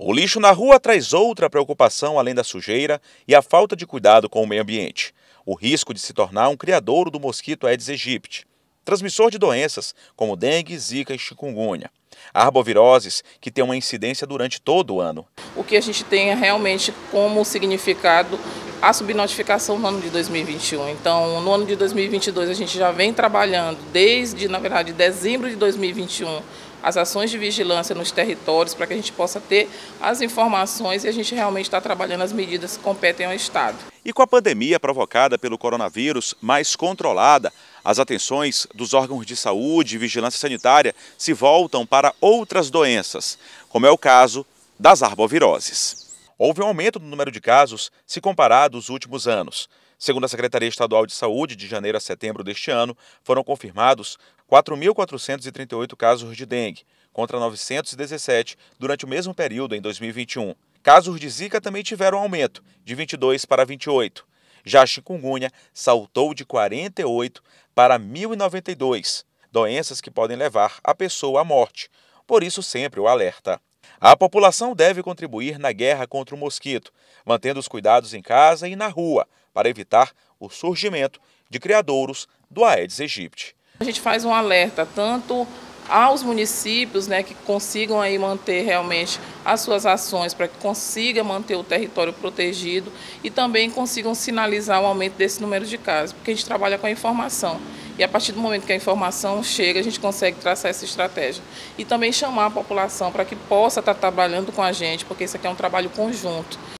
O lixo na rua traz outra preocupação além da sujeira e a falta de cuidado com o meio ambiente: o risco de se tornar um criadouro do mosquito Aedes aegypti, transmissor de doenças como dengue, zika e chikungunya. Arboviroses que têm uma incidência durante todo o ano. O que a gente tem é realmente como significado a subnotificação no ano de 2021. Então, no ano de 2022, a gente já vem trabalhando desde, na verdade, dezembro de 2021, as ações de vigilância nos territórios para que a gente possa ter as informações e a gente realmente está trabalhando as medidas que competem ao Estado. E com a pandemia provocada pelo coronavírus mais controlada, as atenções dos órgãos de saúde e vigilância sanitária se voltam para outras doenças, como é o caso das arboviroses houve um aumento no número de casos se comparado aos últimos anos. Segundo a Secretaria Estadual de Saúde, de janeiro a setembro deste ano, foram confirmados 4.438 casos de dengue, contra 917 durante o mesmo período em 2021. Casos de Zika também tiveram aumento, de 22 para 28. Já a chikungunya saltou de 48 para 1.092, doenças que podem levar a pessoa à morte. Por isso, sempre o alerta. A população deve contribuir na guerra contra o mosquito, mantendo os cuidados em casa e na rua, para evitar o surgimento de criadouros do Aedes aegypti. A gente faz um alerta tanto aos municípios né, que consigam aí manter realmente as suas ações para que consiga manter o território protegido e também consigam sinalizar o aumento desse número de casos, porque a gente trabalha com a informação. E a partir do momento que a informação chega, a gente consegue traçar essa estratégia. E também chamar a população para que possa estar trabalhando com a gente, porque isso aqui é um trabalho conjunto.